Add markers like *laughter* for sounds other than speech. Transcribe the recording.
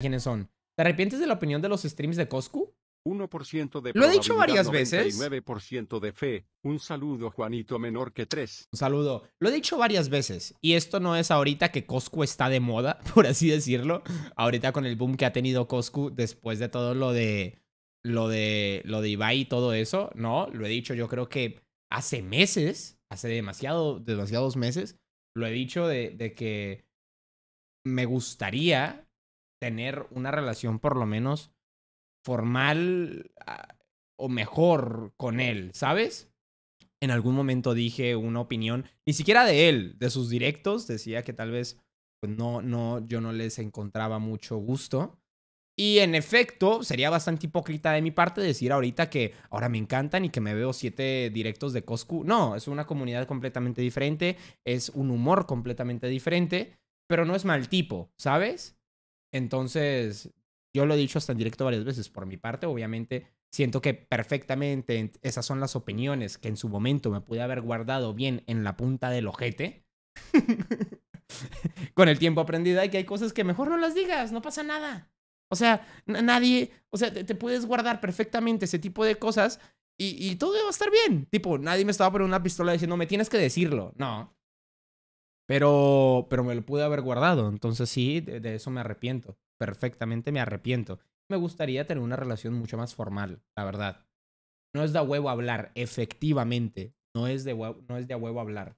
quiénes son. ¿Te arrepientes de la opinión de los streams de Coscu? 1% de Lo he dicho varias veces. de fe. Un saludo, Juanito, menor que 3. Un saludo. Lo he dicho varias veces. Y esto no es ahorita que Coscu está de moda, *laughs* por así decirlo. Ahorita con el boom que ha tenido Coscu después de todo lo de. Lo de. Lo de Ibai y todo eso. No, lo he dicho yo creo que hace meses. Hace demasiado, demasiados meses. Lo he dicho de, de que me gustaría tener una relación por lo menos formal ah, o mejor con él, ¿sabes? En algún momento dije una opinión, ni siquiera de él, de sus directos, decía que tal vez pues, no, no, yo no les encontraba mucho gusto. Y en efecto, sería bastante hipócrita de mi parte decir ahorita que ahora me encantan y que me veo siete directos de Coscu. No, es una comunidad completamente diferente, es un humor completamente diferente, pero no es mal tipo, ¿sabes? Entonces, yo lo he dicho hasta en directo varias veces, por mi parte, obviamente, siento que perfectamente esas son las opiniones que en su momento me pude haber guardado bien en la punta del ojete. *laughs* Con el tiempo aprendida hay que hay cosas que mejor no las digas, no pasa nada. O sea, nadie, o sea, te, puedes guardar perfectamente ese tipo de cosas y, todo va a estar bien. Tipo, nadie me estaba poniendo una pistola diciendo, me tienes que decirlo. No, pero, pero me lo pude haber guardado. Entonces sí, de, eso me arrepiento. Perfectamente me arrepiento. Me gustaría tener una relación mucho más formal, la verdad. No es de huevo hablar, efectivamente. No es de, no es de huevo hablar.